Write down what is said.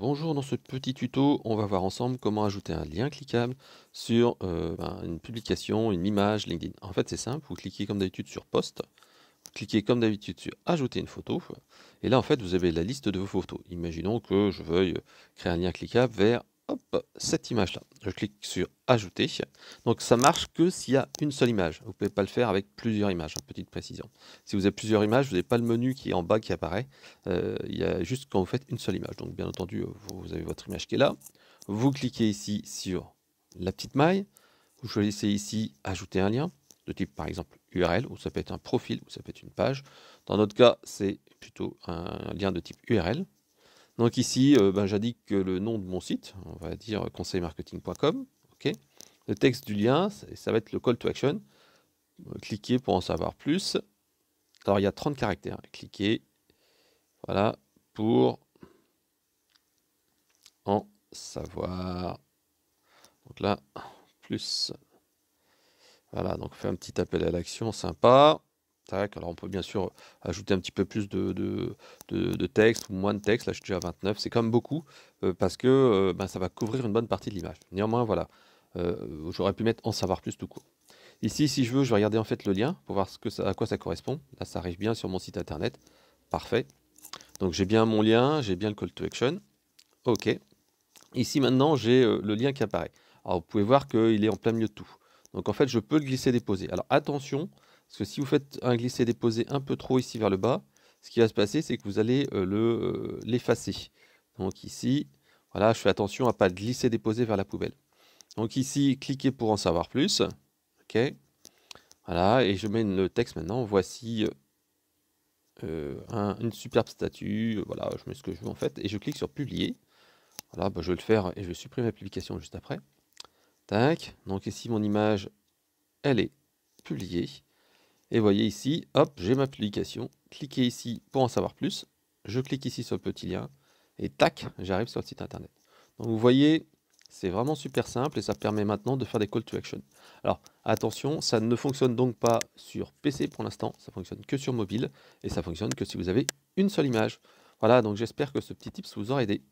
Bonjour, dans ce petit tuto, on va voir ensemble comment ajouter un lien cliquable sur euh, ben, une publication, une image LinkedIn. En fait, c'est simple, vous cliquez comme d'habitude sur Post, vous cliquez comme d'habitude sur Ajouter une photo, et là, en fait, vous avez la liste de vos photos. Imaginons que je veuille créer un lien cliquable vers cette image-là. Je clique sur Ajouter. Donc ça marche que s'il y a une seule image. Vous ne pouvez pas le faire avec plusieurs images, en hein, petite précision. Si vous avez plusieurs images, vous n'avez pas le menu qui est en bas qui apparaît. Euh, il y a juste quand vous faites une seule image. Donc bien entendu, vous avez votre image qui est là. Vous cliquez ici sur la petite maille. Vous choisissez ici Ajouter un lien de type par exemple URL, ou ça peut être un profil, ou ça peut être une page. Dans notre cas, c'est plutôt un lien de type URL. Donc ici, euh, ben, j'indique le nom de mon site, on va dire conseilmarketing.com. Okay. Le texte du lien, ça, va être le call to action. Euh, cliquez pour en savoir plus. Alors il y a 30 caractères. Cliquez, voilà, pour en savoir. Donc là, plus. Voilà, donc fait un petit appel à l'action sympa alors on peut bien sûr ajouter un petit peu plus de, texte ou moins de texte. Là, je suis à 29. C'est quand même beaucoup euh, parce que euh, ben, ça va couvrir une bonne partie de l'image. Néanmoins, voilà, euh, j'aurais pu mettre en savoir plus tout court. Ici, si je veux, je vais regarder en fait le lien pour voir ce que ça, à quoi ça correspond. Là, ça arrive bien sur mon site internet. Parfait. Donc j'ai bien mon lien, j'ai bien le call to action. OK. Ici maintenant, j'ai le lien qui apparaît. Alors vous pouvez voir qu'il est en plein milieu de tout. Donc en fait, je peux le glisser déposer. Alors attention, parce que si vous faites un glisser-déposer un peu trop ici vers le bas, ce qui va se passer, c'est que vous allez euh, euh, l'effacer. Donc ici, voilà, je fais attention à ne pas glisser-déposer vers la poubelle. Donc ici, cliquez pour en savoir plus. OK. Voilà, et je mets le texte maintenant. Voici euh, une superbe statue. Voilà, je mets ce que je veux en fait. Et je clique sur publier. Voilà, bah, je vais le faire et je vais supprimer la publication juste après. Tac. Donc ici, mon image, elle est publiée. Et voyez ici, hop, j'ai ma publication. Cliquez ici pour en savoir plus. Je clique ici sur le petit lien et tac, j'arrive sur le site internet. Donc vous voyez, c'est vraiment super simple et ça permet maintenant de faire des call to action. Alors attention, ça ne fonctionne donc pas sur PC pour l'instant, ça fonctionne que sur mobile et ça fonctionne que si vous avez une seule image. Voilà, donc j'espère que ce petit tips vous aura aidé.